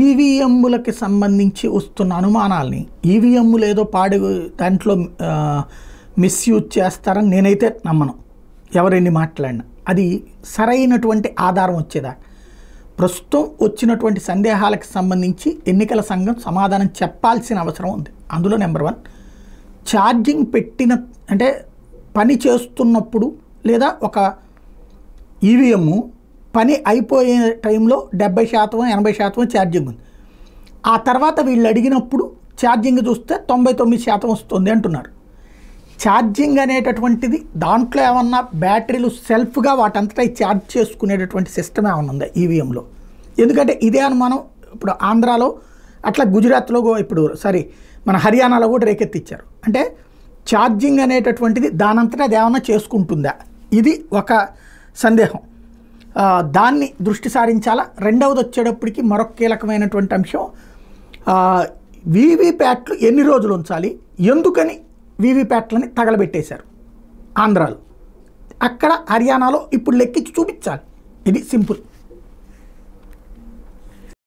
ఈవీఎంలకి సంబంధించి వస్తున్న అనుమానాల్ని ఈవీఎంలు ఏదో పాడి దాంట్లో మిస్యూజ్ చేస్తారని నేనైతే నమ్మను ఎవరిని మాట్లాడిన అది సరైనటువంటి ఆధారం వచ్చేదా ప్రస్తుతం వచ్చినటువంటి సందేహాలకు సంబంధించి ఎన్నికల సంఘం సమాధానం చెప్పాల్సిన అవసరం ఉంది అందులో నెంబర్ వన్ ఛార్జింగ్ పెట్టిన అంటే పని చేస్తున్నప్పుడు లేదా ఒక ఈవీఎం పని అయిపోయే టైంలో డెబ్బై శాతం ఎనభై శాతం ఛార్జింగ్ ఉంది ఆ తర్వాత వీళ్ళు అడిగినప్పుడు ఛార్జింగ్ చూస్తే తొంభై తొమ్మిది శాతం వస్తుంది అంటున్నారు ఛార్జింగ్ అనేటటువంటిది దాంట్లో ఏమన్నా బ్యాటరీలు సెల్ఫ్గా వాటంతటా ఛార్జ్ చేసుకునేటటువంటి సిస్టమ్ ఏమన్నా ఉందా ఈవీఎంలో ఎందుకంటే ఇదే అనుమానం ఇప్పుడు ఆంధ్రాలో అట్లా గుజరాత్లో ఇప్పుడు సారీ మన హర్యానాలో కూడా రేకెత్తిచ్చారు అంటే ఛార్జింగ్ అనేటటువంటిది దానంతటా అది ఏమన్నా చేసుకుంటుందా ఇది ఒక సందేహం దాన్ని దృష్టి సారించాలా రెండవది వచ్చేటప్పటికి మరొక కీలకమైనటువంటి అంశం వీవీప్యాట్లు ఎన్ని రోజులు ఉంచాలి ఎందుకని వీవీప్యాట్లని తగలబెట్టేశారు ఆంధ్రాలో అక్కడ హర్యానాలో ఇప్పుడు లెక్కించి చూపించాలి ఇది సింపుల్